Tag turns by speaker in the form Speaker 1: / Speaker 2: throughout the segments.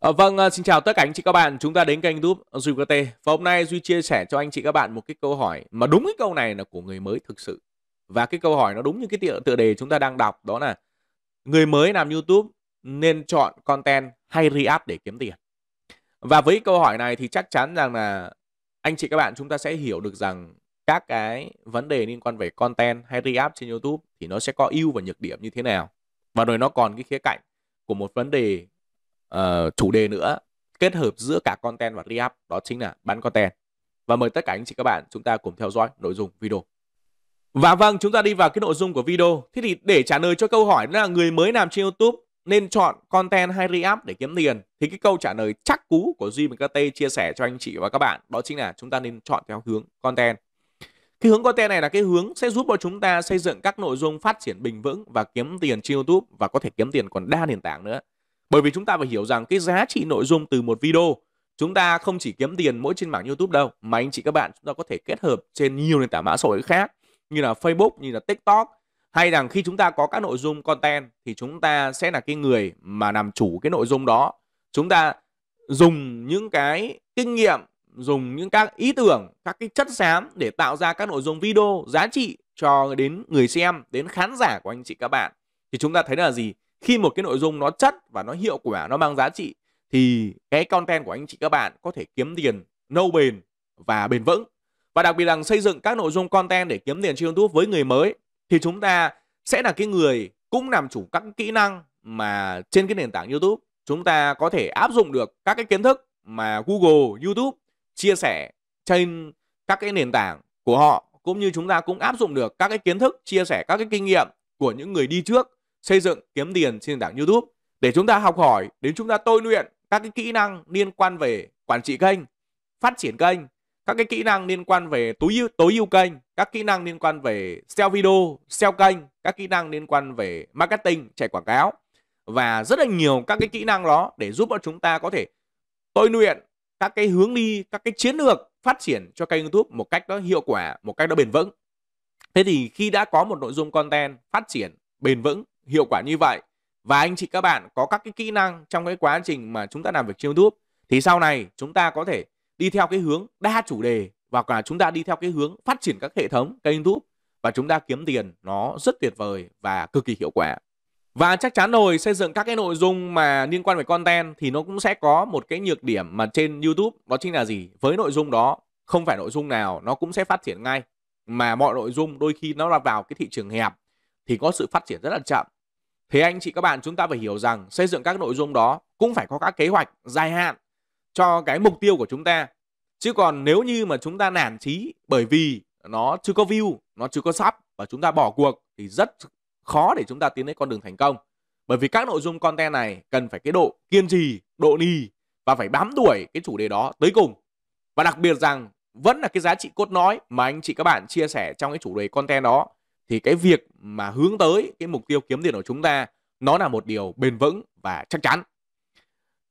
Speaker 1: Ờ, vâng, ờ, xin chào tất cả anh chị các bạn. Chúng ta đến kênh YouTube Duy Tê Và hôm nay Duy chia sẻ cho anh chị các bạn một cái câu hỏi mà đúng cái câu này là của người mới thực sự. Và cái câu hỏi nó đúng như cái tựa, tựa đề chúng ta đang đọc đó là người mới làm YouTube nên chọn content hay react để kiếm tiền. Và với câu hỏi này thì chắc chắn rằng là anh chị các bạn chúng ta sẽ hiểu được rằng các cái vấn đề liên quan về content hay react trên YouTube thì nó sẽ có ưu và nhược điểm như thế nào. Và rồi nó còn cái khía cạnh của một vấn đề uh, chủ đề nữa kết hợp giữa cả content và re-up đó chính là bán content và mời tất cả anh chị các bạn chúng ta cùng theo dõi nội dung video và vâng chúng ta đi vào cái nội dung của video thế thì để trả lời cho câu hỏi là người mới làm trên YouTube nên chọn content hay re-up để kiếm tiền thì cái câu trả lời chắc cú của Duy MKT chia sẻ cho anh chị và các bạn đó chính là chúng ta nên chọn theo hướng content cái hướng content này là cái hướng sẽ giúp cho chúng ta xây dựng các nội dung phát triển bình vững và kiếm tiền trên YouTube và có thể kiếm tiền còn đa nền tảng nữa. Bởi vì chúng ta phải hiểu rằng cái giá trị nội dung từ một video chúng ta không chỉ kiếm tiền mỗi trên mảng YouTube đâu mà anh chị các bạn chúng ta có thể kết hợp trên nhiều nền tảng mã xã hội khác như là Facebook, như là TikTok hay rằng khi chúng ta có các nội dung content thì chúng ta sẽ là cái người mà làm chủ cái nội dung đó. Chúng ta dùng những cái kinh nghiệm, dùng những các ý tưởng, các cái chất xám để tạo ra các nội dung video giá trị cho đến người xem, đến khán giả của anh chị các bạn. Thì chúng ta thấy là gì? khi một cái nội dung nó chất và nó hiệu quả nó mang giá trị thì cái content của anh chị các bạn có thể kiếm tiền lâu bền và bền vững và đặc biệt là xây dựng các nội dung content để kiếm tiền trên YouTube với người mới thì chúng ta sẽ là cái người cũng làm chủ các kỹ năng mà trên cái nền tảng YouTube chúng ta có thể áp dụng được các cái kiến thức mà Google, YouTube chia sẻ trên các cái nền tảng của họ cũng như chúng ta cũng áp dụng được các cái kiến thức chia sẻ các cái kinh nghiệm của những người đi trước xây dựng kiếm tiền trên nền tảng YouTube để chúng ta học hỏi đến chúng ta tôi luyện các cái kỹ năng liên quan về quản trị kênh, phát triển kênh, các cái kỹ năng liên quan về tối ưu tối ưu kênh, các kỹ năng liên quan về sell video, sell kênh, các kỹ năng liên quan về marketing, chạy quảng cáo và rất là nhiều các cái kỹ năng đó để giúp cho chúng ta có thể tôi luyện các cái hướng đi, các cái chiến lược phát triển cho kênh YouTube một cách nó hiệu quả, một cách nó bền vững. Thế thì khi đã có một nội dung content phát triển bền vững hiệu quả như vậy và anh chị các bạn có các cái kỹ năng trong cái quá trình mà chúng ta làm việc trên YouTube thì sau này chúng ta có thể đi theo cái hướng đa chủ đề và cả chúng ta đi theo cái hướng phát triển các hệ thống kênh YouTube và chúng ta kiếm tiền nó rất tuyệt vời và cực kỳ hiệu quả. Và chắc chắn rồi, xây dựng các cái nội dung mà liên quan về content thì nó cũng sẽ có một cái nhược điểm mà trên YouTube đó chính là gì? Với nội dung đó, không phải nội dung nào nó cũng sẽ phát triển ngay mà mọi nội dung đôi khi nó là vào cái thị trường hẹp thì có sự phát triển rất là chậm Thế anh chị các bạn chúng ta phải hiểu rằng xây dựng các nội dung đó cũng phải có các kế hoạch dài hạn cho cái mục tiêu của chúng ta. Chứ còn nếu như mà chúng ta nản chí bởi vì nó chưa có view, nó chưa có sắp và chúng ta bỏ cuộc thì rất khó để chúng ta tiến đến con đường thành công. Bởi vì các nội dung content này cần phải cái độ kiên trì, độ nì và phải bám đuổi cái chủ đề đó tới cùng. Và đặc biệt rằng vẫn là cái giá trị cốt lõi mà anh chị các bạn chia sẻ trong cái chủ đề content đó thì cái việc mà hướng tới cái mục tiêu kiếm tiền của chúng ta nó là một điều bền vững và chắc chắn.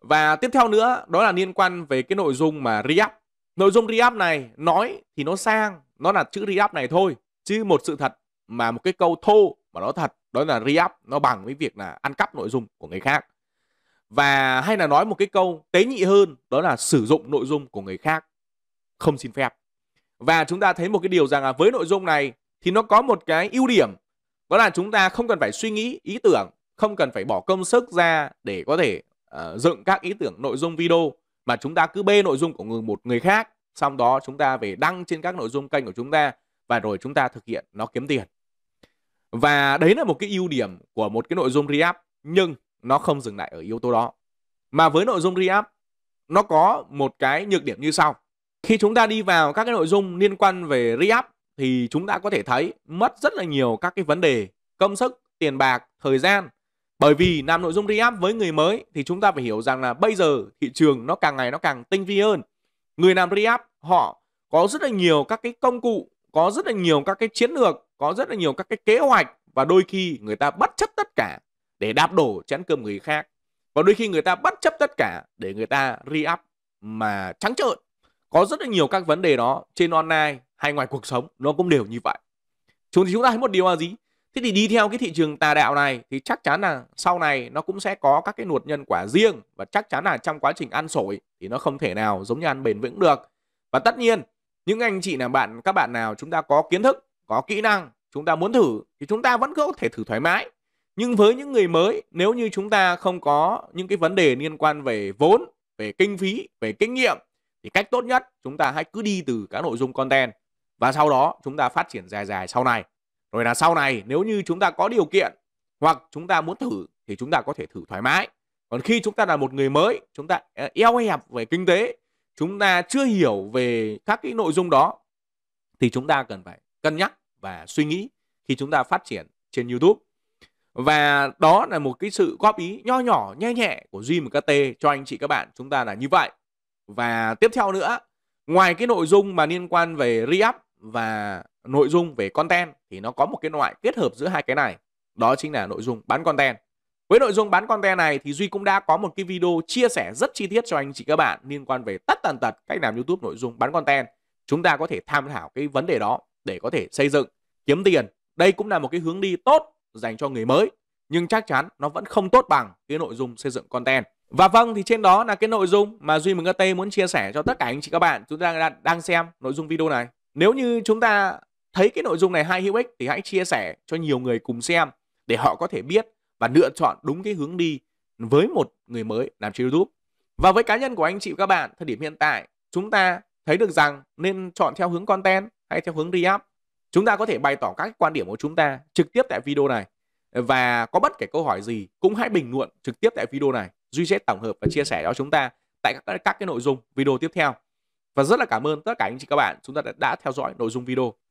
Speaker 1: Và tiếp theo nữa đó là liên quan về cái nội dung mà re-up. Nội dung re-up này nói thì nó sang, nó là chữ re-up này thôi. Chứ một sự thật mà một cái câu thô mà nó thật đó là re-up nó bằng với việc là ăn cắp nội dung của người khác. Và hay là nói một cái câu tế nhị hơn đó là sử dụng nội dung của người khác không xin phép. Và chúng ta thấy một cái điều rằng là với nội dung này thì nó có một cái ưu điểm đó là chúng ta không cần phải suy nghĩ ý tưởng không cần phải bỏ công sức ra để có thể uh, dựng các ý tưởng nội dung video mà chúng ta cứ bê nội dung của người một người khác xong đó chúng ta về đăng trên các nội dung kênh của chúng ta và rồi chúng ta thực hiện nó kiếm tiền và đấy là một cái ưu điểm của một cái nội dung Reap, nhưng nó không dừng lại ở yếu tố đó mà với nội dung Reap, nó có một cái nhược điểm như sau khi chúng ta đi vào các cái nội dung liên quan về Reap thì chúng ta có thể thấy mất rất là nhiều các cái vấn đề công sức, tiền bạc, thời gian. Bởi vì làm nội dung re react với người mới thì chúng ta phải hiểu rằng là bây giờ thị trường nó càng ngày nó càng tinh vi hơn. Người làm re react họ có rất là nhiều các cái công cụ, có rất là nhiều các cái chiến lược, có rất là nhiều các cái kế hoạch và đôi khi người ta bất chấp tất cả để đạp đổ chén cơm người khác. Và đôi khi người ta bất chấp tất cả để người ta re-up mà trắng trợn. Có rất là nhiều các vấn đề đó trên online hay ngoài cuộc sống nó cũng đều như vậy chúng thì chúng ta thấy một điều là gì thế thì đi theo cái thị trường tà đạo này thì chắc chắn là sau này nó cũng sẽ có các cái nuột nhân quả riêng và chắc chắn là trong quá trình ăn sổi thì nó không thể nào giống như ăn bền vững được và tất nhiên những anh chị là bạn các bạn nào chúng ta có kiến thức có kỹ năng chúng ta muốn thử thì chúng ta vẫn có thể thử thoải mái nhưng với những người mới nếu như chúng ta không có những cái vấn đề liên quan về vốn về kinh phí về kinh nghiệm thì cách tốt nhất chúng ta hãy cứ đi từ các nội dung content và sau đó chúng ta phát triển dài dài sau này rồi là sau này nếu như chúng ta có điều kiện hoặc chúng ta muốn thử thì chúng ta có thể thử thoải mái còn khi chúng ta là một người mới chúng ta ờ, eo hẹp về kinh tế chúng ta chưa hiểu về các cái nội dung đó thì chúng ta cần phải cân nhắc và suy nghĩ khi chúng ta phát triển trên YouTube và đó là một cái sự góp ý nho nhỏ nhẹ nhẹ của Duy KT cho anh chị các bạn chúng ta là như vậy và tiếp theo nữa ngoài cái nội dung mà liên quan về re-up và nội dung về content thì nó có một cái loại kết hợp giữa hai cái này đó chính là nội dung bán content với nội dung bán content này thì Duy cũng đã có một cái video chia sẻ rất chi tiết cho anh chị các bạn liên quan về tất tần tật cách làm YouTube nội dung bán content. Chúng ta có thể tham khảo cái vấn đề đó để có thể xây dựng, kiếm tiền. Đây cũng là một cái hướng đi tốt dành cho người mới nhưng chắc chắn nó vẫn không tốt bằng cái nội dung xây dựng content. Và vâng thì trên đó là cái nội dung mà Duy Mừng Tê muốn chia sẻ cho tất cả anh chị các bạn chúng ta đang xem nội dung video này. Nếu như chúng ta thấy cái nội dung này hay hữu ích thì hãy chia sẻ cho nhiều người cùng xem để họ có thể biết và lựa chọn đúng cái hướng đi với một người mới làm trên YouTube. Và với cá nhân của anh chị và các bạn, thời điểm hiện tại, chúng ta thấy được rằng nên chọn theo hướng content hay theo hướng re-up. Chúng ta có thể bày tỏ các quan điểm của chúng ta trực tiếp tại video này. Và có bất kể câu hỏi gì cũng hãy bình luận trực tiếp tại video này. Duy sẽ tổng hợp và chia sẻ cho chúng ta tại các, các cái nội dung video tiếp theo và rất là cảm ơn tất cả anh chị các bạn chúng ta đã, đã theo dõi nội dung video